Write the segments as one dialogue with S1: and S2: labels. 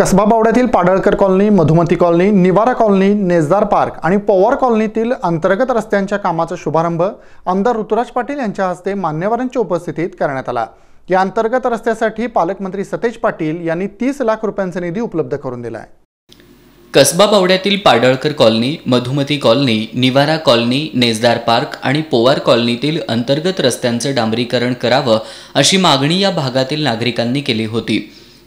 S1: कसबा बावड्यातील Padalkar colony Madhumati colony Niwara colony Nejdar park आणि पवार कॉलनीतील अंतर्गत रस्त्यांच्या कामाचा शुभारंभ आमदार ऋतुराज पाटील यांच्या हस्ते मान्यवरांच्या उपस्थितीत करण्यात आला या अंतर्गत रस्त्यासाठी पालकमंत्री सतेज पाटील यांनी तीस लाख रुपयांचा निधी उपलब्ध करून दिला आहे
S2: कसबा बावड्यातील Padalkar colony Madhumati colony Niwara colony Nejdar park आणि पोवार कॉलनीतील अंतर्गत रस्त्यांचं डांबरीकरण करावं अशी मागणी या भागातील नागरिकांनी केली होती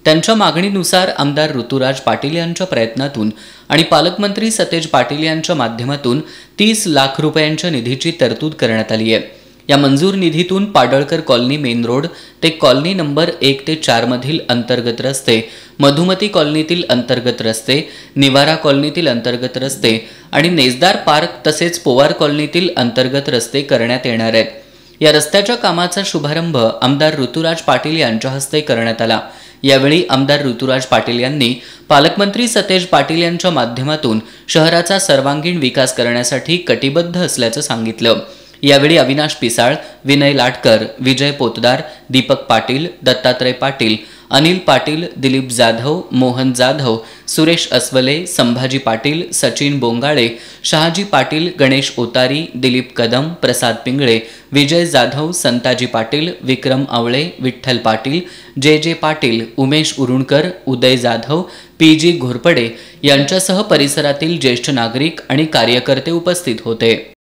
S2: त्यांच्या मागणीनुसार आमदार ऋतुराज पाटील यांच्या प्रयत्नातून आणि पालकमंत्री सतेज पाटील यांच्या माध्यमातून तीस लाख रुपयांच्या निधीची तरतूद करण्यात आली आहे या मंजूर निधीतून पाडळकर कॉलनी मेन रोड ते कॉलनी नंबर एक ते चारमधील अंतर्गत रस्ते मधुमती कॉलनीतील अंतर्गत रस्ते निवारा कॉलनीतील अंतर्गत रस्ते आणि नेजदार पार्क तसेच पोवार कॉलनीतील अंतर्गत रस्ते करण्यात येणार आहेत या रस्त्याच्या कामाचा शुभारंभ आमदार ऋतुराज पाटील यांच्या हस्ते करण्यात आला यावेळी आमदार ऋतुराज पाटील यांनी पालकमंत्री सतेज पाटील यांच्या माध्यमातून शहराचा सर्वांगीण विकास करण्यासाठी कटिबद्ध असल्याचं सांगितलं यावेळी अविनाश पिसाळ विनय लाटकर विजय पोतदार दीपक पाटील दत्तात्रय पाटील अनिल पाटील दिलीप जाधव मोहन जाधव सुरेश अस्वले संभाजी पाटील सचिन बोंगाळे शहाजी पाटील गणेश ओतारी दिलीप कदम प्रसाद पिंगळे विजय जाधव संताजी पाटील विक्रम आवळे Vitthal Patil J J Patil Umesh Urunkar Uday Jadhav P G Ghorpade यांच्यासह परिसरातील ज्येष्ठ नागरिक आणि कार्यकर्ते उपस्थित होते